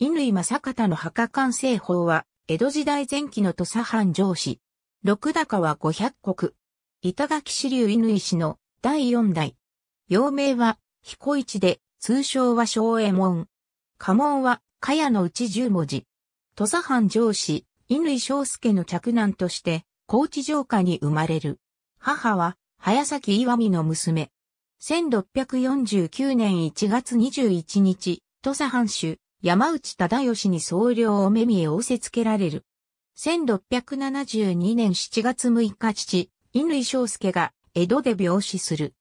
犬井正方の墓完成法は、江戸時代前期の土佐藩上司。六高は五百国。板垣支流乾氏の第四代。幼名は、彦一で、通称は小右衛門。家紋は、茅の内十文字。土佐藩上司、乾章介の着男として、高知城下に生まれる。母は、早崎岩見の娘。1649年1月21日、土佐藩主、山内忠義に総領を目見え仰せつけられる。1672年7月6日父、乾章介が江戸で病死する。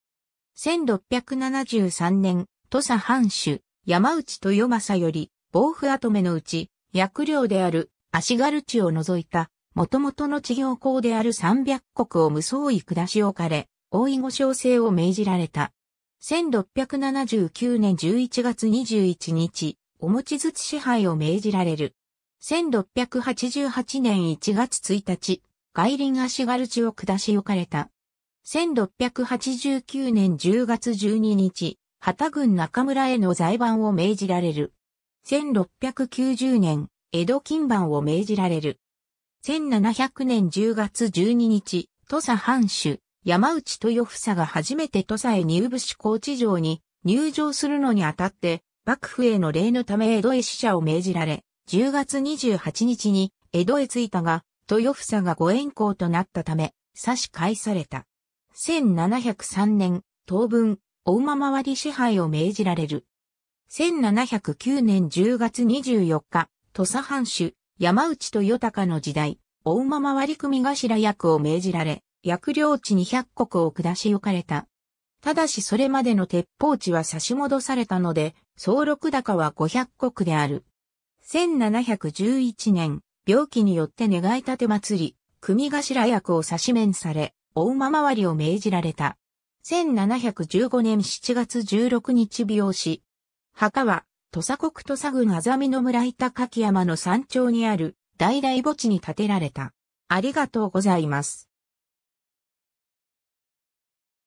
1673年、土佐藩主、山内豊政より、防府跡目のうち、薬領である足軽地を除いた、元々の地行校である三百国を無相位下し置かれ、大囲御小制を命じられた。1679年11月21日、お餅ちずつ支配を命じられる。1688年1月1日、外輪足軽地を下し置かれた。1689年10月12日、旗軍中村への財番を命じられる。1690年、江戸金番を命じられる。1700年10月12日、土佐藩主、山内豊房が初めて土佐へ入部し高知城に入城するのにあたって、幕府への礼のため江戸へ使者を命じられ、10月28日に江戸へ着いたが、豊房がご遠行となったため、差し返された。1703年、当分、大間回り支配を命じられる。1709年10月24日、土佐藩主、山内豊高の時代、大間回り組頭役を命じられ、役領地200国を下し置かれた。ただしそれまでの鉄砲地は差し戻されたので、総録高は500である。1711年、病気によって願い立て祭り、組頭役を差し面され、大馬回りを命じられた。1715年7月16日病死。墓は、土佐国土佐郡あざみの村板柿山の山頂にある、大々墓地に建てられた。ありがとうございます。